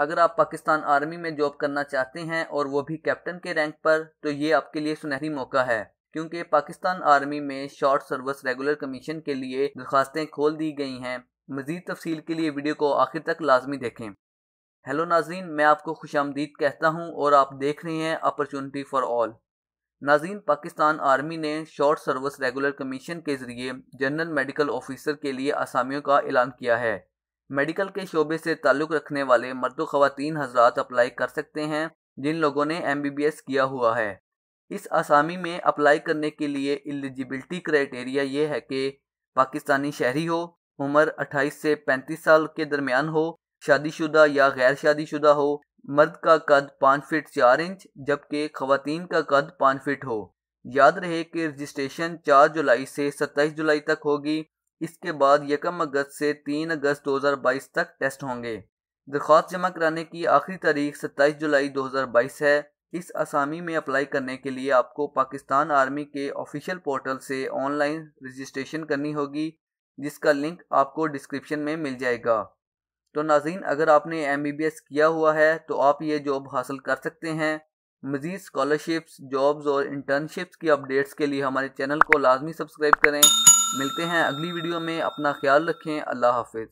अगर आप पाकिस्तान आर्मी में जॉब करना चाहते हैं और वो भी कैप्टन के रैंक पर तो ये आपके लिए सुनहरी मौका है क्योंकि पाकिस्तान आर्मी में शॉर्ट सर्विस रेगुलर कमीशन के लिए दरखास्तें खोल दी गई हैं मजीद तफसील के लिए वीडियो को आखिर तक लाजमी देखें हेलो नाजीन मैं आपको खुश आमदीद कहता हूँ और आप देख रहे हैं अपॉर्चुनिटी फ़ॉर ऑल नाजीन पाकिस्तान आर्मी ने शॉर्ट सर्विस रेगुलर कमीशन के जरिए जनरल मेडिकल ऑफिसर के लिए आसामियों का ऐलान किया है मेडिकल के शोबे से ताल्लुक़ रखने वाले मर्द खातन हजरात अप्लाई कर सकते हैं जिन लोगों ने एम बी बी एस किया हुआ है इस आसामी में अप्लाई करने के लिए एलिजिबिलिटी क्राइटेरिया ये है कि पाकिस्तानी शहरी हो उम्र 28 से 35 साल के दरमियान हो शादीशुदा या गैर शादीशुदा हो मर्द का कद पाँच फिट चार इंच जबकि खवतिन का कद पाँच फिट हो याद रहे कि रजिस्ट्रेशन 4 जुलाई से 27 जुलाई तक होगी इसके बाद यकम अगस्त से तीन अगस्त 2022 तक टेस्ट होंगे दरख्वास्त जमा कराने की आखिरी तारीख 27 जुलाई 2022 है इस आसामी में अप्लाई करने के लिए आपको पाकिस्तान आर्मी के ऑफिशियल पोर्टल से ऑनलाइन रजिस्ट्रेशन करनी होगी जिसका लिंक आपको डिस्क्रिप्शन में मिल जाएगा तो नाजीन अगर आपने एम बी बी एस किया हुआ है तो आप ये जॉब हासिल कर सकते हैं मज़ीद स्कॉलरशिप्स जॉब्स और इंटर्नशिप्स की अपडेट्स के लिए हमारे चैनल को लाजमी सब्सक्राइब करें मिलते हैं अगली वीडियो में अपना ख्याल रखें अल्लाह हाफिज़